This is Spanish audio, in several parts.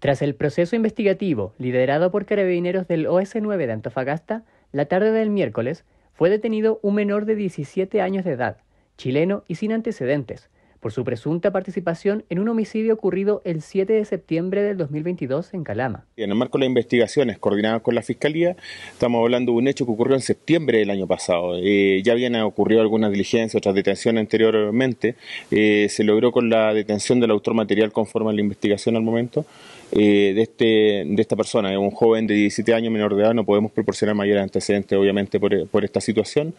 Tras el proceso investigativo liderado por carabineros del OS9 de Antofagasta, la tarde del miércoles fue detenido un menor de 17 años de edad, chileno y sin antecedentes, por su presunta participación en un homicidio ocurrido el 7 de septiembre del 2022 en Calama. En el marco de las investigaciones coordinadas con la Fiscalía, estamos hablando de un hecho que ocurrió en septiembre del año pasado. Eh, ya habían ocurrido algunas diligencias, otras detenciones anteriormente. Eh, se logró con la detención del autor material conforme a la investigación al momento eh, de, este, de esta persona, un joven de 17 años menor de edad. No podemos proporcionar mayores antecedentes obviamente, por, por esta situación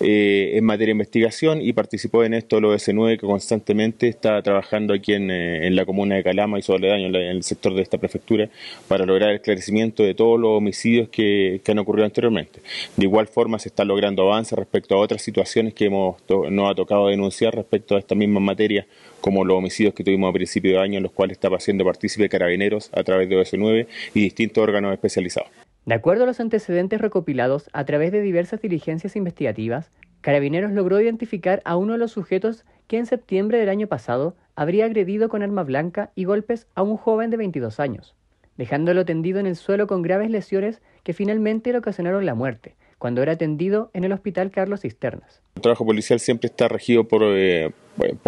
eh, en materia de investigación y participó en esto lo S9 que constantemente está trabajando aquí eh, en, la comuna de Calama y Soledaño, en, en el sector de esta prefectura, para lograr el esclarecimiento de todos los homicidios que, han ocurrido anteriormente. De igual forma se está logrando avances respecto a otras situaciones que hemos nos ha tocado denunciar respecto a esta misma materia como los homicidios que tuvimos a principio de año, en los cuales estaba haciendo partícipe carabineros a través de OS9 y distintos órganos especializados. De acuerdo a los antecedentes recopilados a través de diversas diligencias investigativas, Carabineros logró identificar a uno de los sujetos que en septiembre del año pasado habría agredido con arma blanca y golpes a un joven de 22 años, dejándolo tendido en el suelo con graves lesiones que finalmente le ocasionaron la muerte, cuando era atendido en el Hospital Carlos Cisternas. El trabajo policial siempre está regido por, eh,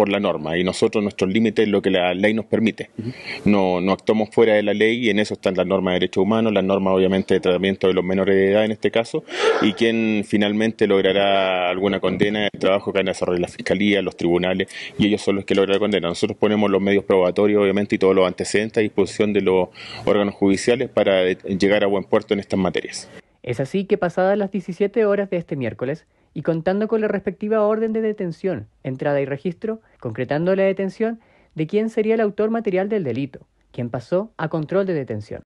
la norma y nosotros nuestro límite es lo que la ley nos permite. No, no actuamos fuera de la ley y en eso están las normas de derechos humanos, las normas obviamente de tratamiento de los menores de edad en este caso y quien finalmente logrará alguna condena el trabajo que han desarrollado la fiscalía, los tribunales y ellos son los que logran la condena. Nosotros ponemos los medios probatorios obviamente y todos los antecedentes a disposición de los órganos judiciales para llegar a buen puerto en estas materias. Es así que pasadas las 17 horas de este miércoles, y contando con la respectiva orden de detención, entrada y registro, concretando la detención de quién sería el autor material del delito, quien pasó a control de detención.